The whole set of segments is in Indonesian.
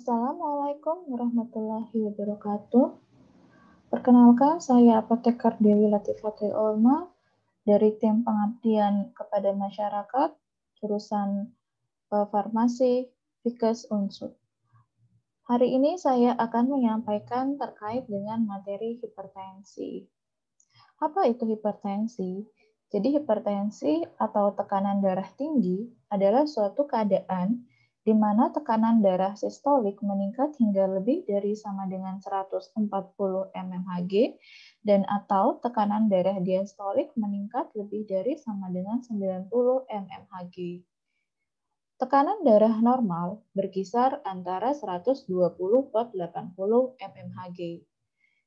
Assalamualaikum warahmatullahi wabarakatuh. Perkenalkan, saya Apotekar Dewi Latifati Olma dari tim pengabdian kepada masyarakat jurusan eh, farmasi Fikes Unsur. Hari ini saya akan menyampaikan terkait dengan materi hipertensi. Apa itu hipertensi? Jadi hipertensi atau tekanan darah tinggi adalah suatu keadaan di mana tekanan darah sistolik meningkat hingga lebih dari sama dengan 140 mmHg dan atau tekanan darah diastolik meningkat lebih dari sama dengan 90 mmHg. Tekanan darah normal berkisar antara 120 per 80 mmHg.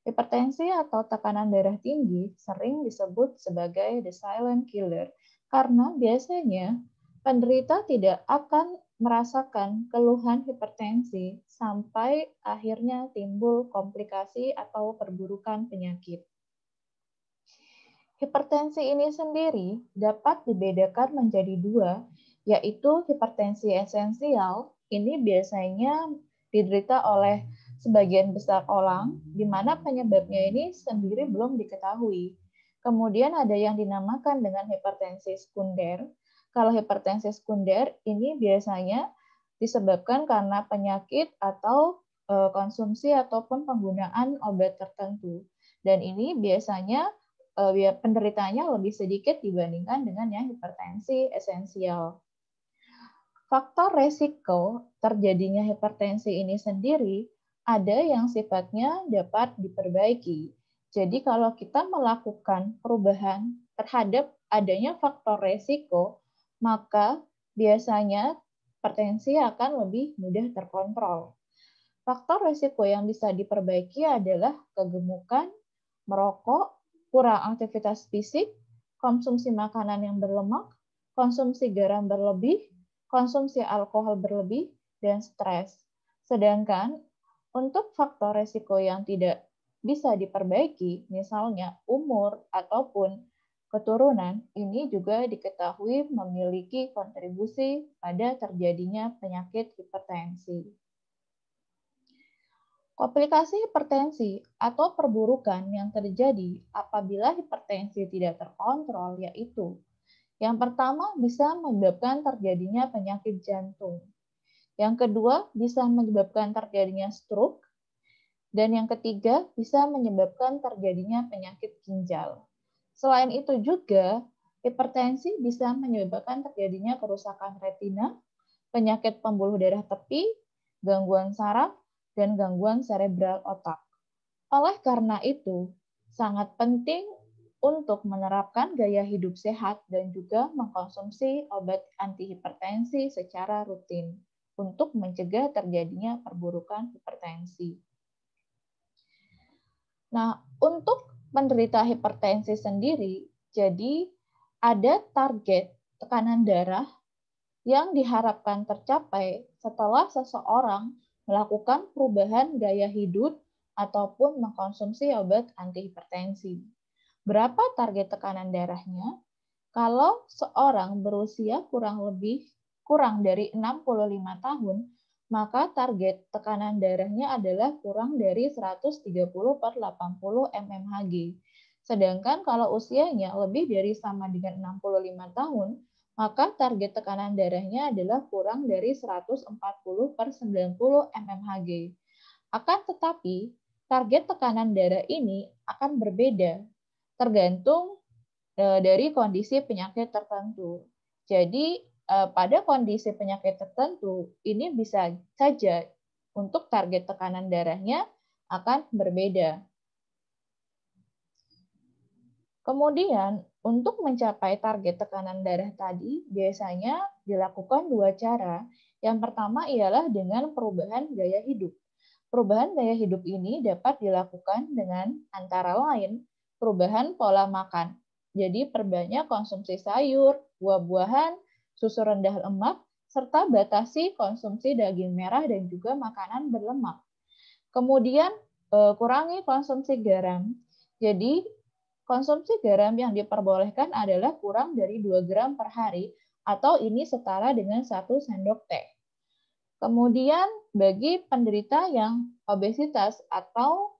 Hipertensi atau tekanan darah tinggi sering disebut sebagai the silent killer karena biasanya penderita tidak akan merasakan keluhan hipertensi sampai akhirnya timbul komplikasi atau perburukan penyakit. Hipertensi ini sendiri dapat dibedakan menjadi dua, yaitu hipertensi esensial, ini biasanya diderita oleh sebagian besar orang, di mana penyebabnya ini sendiri belum diketahui. Kemudian ada yang dinamakan dengan hipertensi sekunder, kalau hipertensi sekunder ini biasanya disebabkan karena penyakit atau eh, konsumsi ataupun penggunaan obat tertentu. Dan ini biasanya eh, penderitanya lebih sedikit dibandingkan dengan yang hipertensi esensial. Faktor resiko terjadinya hipertensi ini sendiri ada yang sifatnya dapat diperbaiki. Jadi kalau kita melakukan perubahan terhadap adanya faktor resiko, maka biasanya hipertensi akan lebih mudah terkontrol. Faktor risiko yang bisa diperbaiki adalah kegemukan, merokok, kurang aktivitas fisik, konsumsi makanan yang berlemak, konsumsi garam berlebih, konsumsi alkohol berlebih, dan stres. Sedangkan untuk faktor risiko yang tidak bisa diperbaiki, misalnya umur ataupun Keturunan ini juga diketahui memiliki kontribusi pada terjadinya penyakit hipertensi. Komplikasi hipertensi atau perburukan yang terjadi apabila hipertensi tidak terkontrol yaitu yang pertama bisa menyebabkan terjadinya penyakit jantung. Yang kedua bisa menyebabkan terjadinya stroke. Dan yang ketiga bisa menyebabkan terjadinya penyakit ginjal. Selain itu juga, hipertensi bisa menyebabkan terjadinya kerusakan retina, penyakit pembuluh darah tepi, gangguan saraf, dan gangguan cerebral otak. Oleh karena itu, sangat penting untuk menerapkan gaya hidup sehat dan juga mengkonsumsi obat antihipertensi secara rutin untuk mencegah terjadinya perburukan hipertensi. Nah, untuk penderita hipertensi sendiri, jadi ada target tekanan darah yang diharapkan tercapai setelah seseorang melakukan perubahan gaya hidup ataupun mengkonsumsi obat antihipertensi. Berapa target tekanan darahnya? Kalau seorang berusia kurang lebih kurang dari 65 tahun, maka target tekanan darahnya adalah kurang dari 130 per 80 mmHg. Sedangkan kalau usianya lebih dari sama dengan 65 tahun, maka target tekanan darahnya adalah kurang dari 140 per 90 mmHg. Akan tetapi, target tekanan darah ini akan berbeda tergantung e, dari kondisi penyakit tertentu. Jadi, Eh, pada kondisi penyakit tertentu ini bisa saja untuk target tekanan darahnya akan berbeda. Kemudian, untuk mencapai target tekanan darah tadi, biasanya dilakukan dua cara. Yang pertama ialah dengan perubahan gaya hidup. Perubahan gaya hidup ini dapat dilakukan dengan antara lain perubahan pola makan. Jadi, perbanyak konsumsi sayur, buah-buahan, susu rendah lemak, serta batasi konsumsi daging merah dan juga makanan berlemak. Kemudian eh, kurangi konsumsi garam. Jadi konsumsi garam yang diperbolehkan adalah kurang dari 2 gram per hari atau ini setara dengan 1 sendok teh. Kemudian bagi penderita yang obesitas atau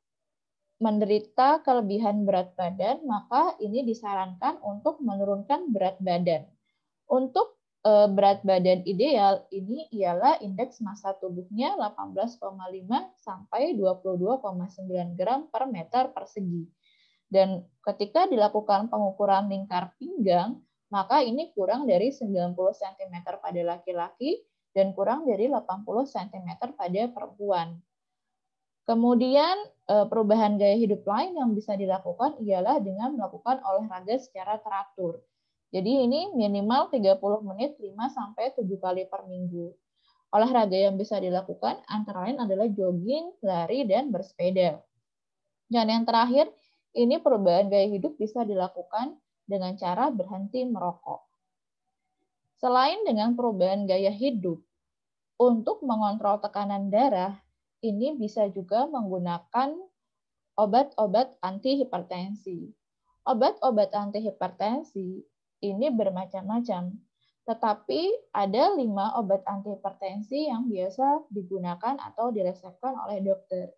menderita kelebihan berat badan, maka ini disarankan untuk menurunkan berat badan. Untuk Eh, berat badan ideal ini ialah indeks massa tubuhnya 18,5 sampai 22,9 gram per meter persegi. Dan ketika dilakukan pengukuran lingkar pinggang, maka ini kurang dari 90 cm pada laki-laki dan kurang dari 80 cm pada perempuan. Kemudian eh, perubahan gaya hidup lain yang bisa dilakukan ialah dengan melakukan olahraga secara teratur. Jadi ini minimal 30 menit 5 sampai 7 kali per minggu. Olahraga yang bisa dilakukan antara lain adalah jogging, lari, dan bersepeda. Dan yang terakhir, ini perubahan gaya hidup bisa dilakukan dengan cara berhenti merokok. Selain dengan perubahan gaya hidup, untuk mengontrol tekanan darah, ini bisa juga menggunakan obat-obat antihipertensi. Obat-obat antihipertensi ini bermacam-macam. Tetapi ada lima obat antihipertensi yang biasa digunakan atau diresepkan oleh dokter.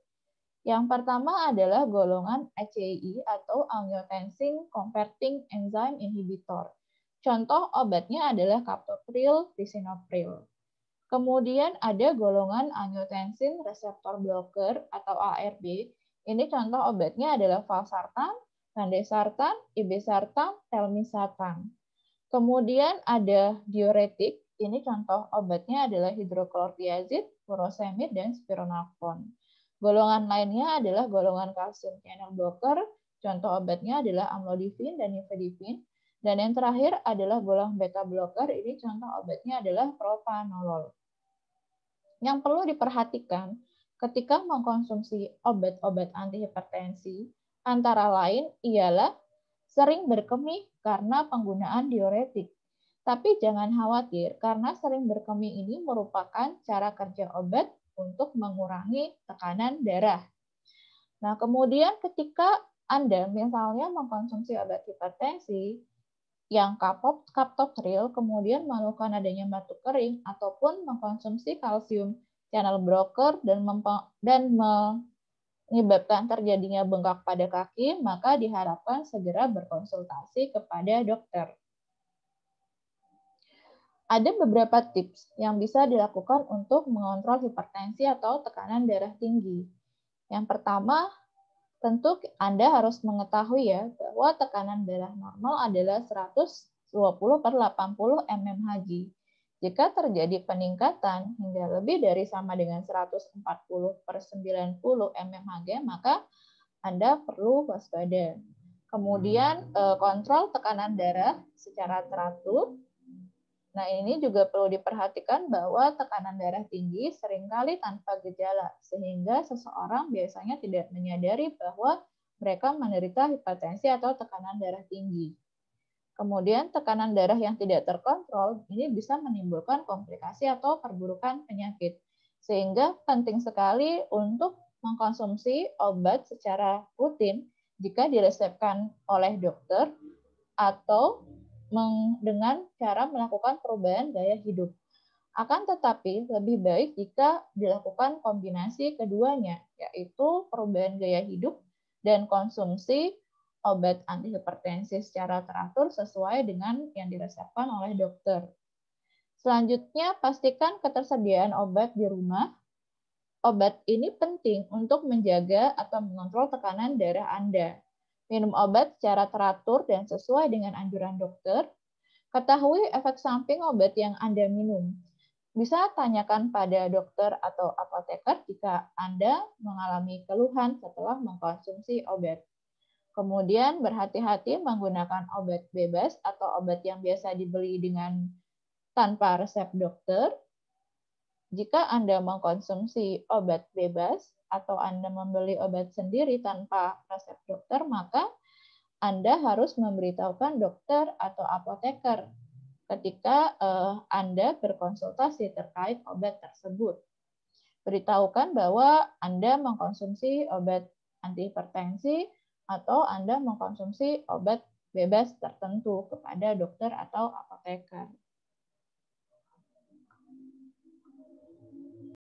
Yang pertama adalah golongan ACEI atau angiotensin converting enzyme inhibitor. Contoh obatnya adalah captopril, lisinopril. Kemudian ada golongan angiotensin receptor blocker atau ARB. Ini contoh obatnya adalah valsartan, Nandesartan, Ibesartan, Telmisartan. Kemudian ada diuretik, ini contoh obatnya adalah hidroklorotiazid, furosemid, dan spironolfon. Golongan lainnya adalah golongan kalsium channel blocker, contoh obatnya adalah amlodipin dan nifedipin. Dan yang terakhir adalah golongan beta blocker, ini contoh obatnya adalah propanolol. Yang perlu diperhatikan ketika mengkonsumsi obat-obat antihipertensi, Antara lain ialah sering berkemih karena penggunaan diuretik. Tapi jangan khawatir karena sering berkemih ini merupakan cara kerja obat untuk mengurangi tekanan darah. Nah, kemudian ketika Anda misalnya mengkonsumsi obat hipertensi yang kapok, kaptopril, kemudian melakukan adanya batuk kering, ataupun mengkonsumsi kalsium channel broker dan, dan menyebabkan terjadinya bengkak pada kaki, maka diharapkan segera berkonsultasi kepada dokter. Ada beberapa tips yang bisa dilakukan untuk mengontrol hipertensi atau tekanan darah tinggi. Yang pertama, tentu Anda harus mengetahui ya bahwa tekanan darah normal adalah 120 per 80 mmHg. Jika terjadi peningkatan hingga lebih dari sama dengan 140 per 90 mmHg, maka Anda perlu waspada. Kemudian hmm. eh, kontrol tekanan darah secara teratur. Nah, ini juga perlu diperhatikan bahwa tekanan darah tinggi seringkali tanpa gejala, sehingga seseorang biasanya tidak menyadari bahwa mereka menderita hipertensi atau tekanan darah tinggi. Kemudian tekanan darah yang tidak terkontrol ini bisa menimbulkan komplikasi atau perburukan penyakit. Sehingga penting sekali untuk mengkonsumsi obat secara rutin jika diresepkan oleh dokter atau dengan cara melakukan perubahan gaya hidup. Akan tetapi lebih baik jika dilakukan kombinasi keduanya, yaitu perubahan gaya hidup dan konsumsi obat anti antihipertensi secara teratur sesuai dengan yang diresepkan oleh dokter. Selanjutnya, pastikan ketersediaan obat di rumah. Obat ini penting untuk menjaga atau mengontrol tekanan darah Anda. Minum obat secara teratur dan sesuai dengan anjuran dokter. Ketahui efek samping obat yang Anda minum bisa tanyakan pada dokter atau apoteker jika Anda mengalami keluhan setelah mengkonsumsi obat. Kemudian berhati-hati menggunakan obat bebas atau obat yang biasa dibeli dengan tanpa resep dokter. Jika Anda mengkonsumsi obat bebas atau Anda membeli obat sendiri tanpa resep dokter, maka Anda harus memberitahukan dokter atau apoteker ketika eh, Anda berkonsultasi terkait obat tersebut. Beritahukan bahwa Anda mengkonsumsi obat antihipertensi atau Anda mengkonsumsi obat bebas tertentu kepada dokter atau apoteker.